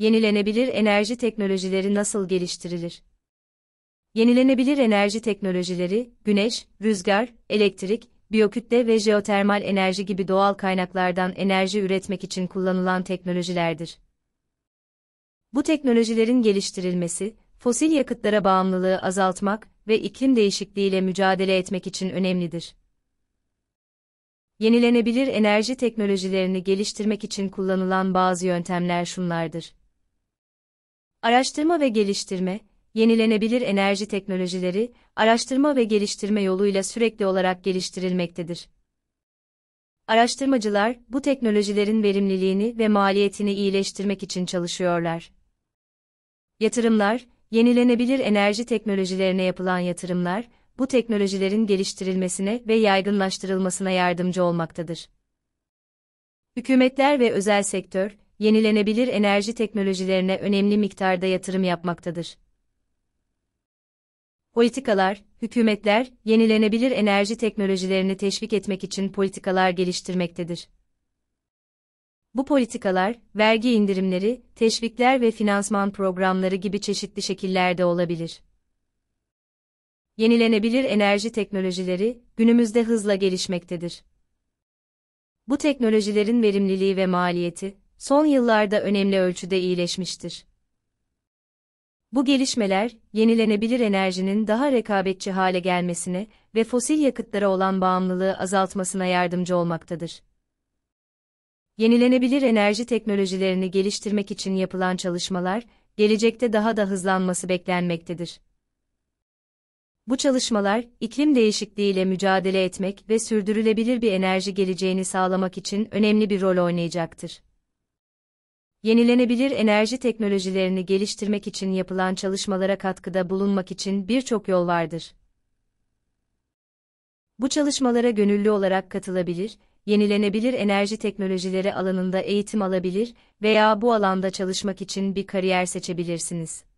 Yenilenebilir enerji teknolojileri nasıl geliştirilir? Yenilenebilir enerji teknolojileri, güneş, rüzgar, elektrik, biyokütle ve jeotermal enerji gibi doğal kaynaklardan enerji üretmek için kullanılan teknolojilerdir. Bu teknolojilerin geliştirilmesi, fosil yakıtlara bağımlılığı azaltmak ve iklim değişikliğiyle mücadele etmek için önemlidir. Yenilenebilir enerji teknolojilerini geliştirmek için kullanılan bazı yöntemler şunlardır. Araştırma ve geliştirme, yenilenebilir enerji teknolojileri, araştırma ve geliştirme yoluyla sürekli olarak geliştirilmektedir. Araştırmacılar, bu teknolojilerin verimliliğini ve maliyetini iyileştirmek için çalışıyorlar. Yatırımlar, yenilenebilir enerji teknolojilerine yapılan yatırımlar, bu teknolojilerin geliştirilmesine ve yaygınlaştırılmasına yardımcı olmaktadır. Hükümetler ve özel sektör, yenilenebilir enerji teknolojilerine önemli miktarda yatırım yapmaktadır. Politikalar, hükümetler, yenilenebilir enerji teknolojilerini teşvik etmek için politikalar geliştirmektedir. Bu politikalar, vergi indirimleri, teşvikler ve finansman programları gibi çeşitli şekillerde olabilir. Yenilenebilir enerji teknolojileri, günümüzde hızla gelişmektedir. Bu teknolojilerin verimliliği ve maliyeti, son yıllarda önemli ölçüde iyileşmiştir. Bu gelişmeler, yenilenebilir enerjinin daha rekabetçi hale gelmesine ve fosil yakıtlara olan bağımlılığı azaltmasına yardımcı olmaktadır. Yenilenebilir enerji teknolojilerini geliştirmek için yapılan çalışmalar, gelecekte daha da hızlanması beklenmektedir. Bu çalışmalar, iklim değişikliğiyle mücadele etmek ve sürdürülebilir bir enerji geleceğini sağlamak için önemli bir rol oynayacaktır yenilenebilir enerji teknolojilerini geliştirmek için yapılan çalışmalara katkıda bulunmak için birçok yol vardır. Bu çalışmalara gönüllü olarak katılabilir, yenilenebilir enerji teknolojileri alanında eğitim alabilir veya bu alanda çalışmak için bir kariyer seçebilirsiniz.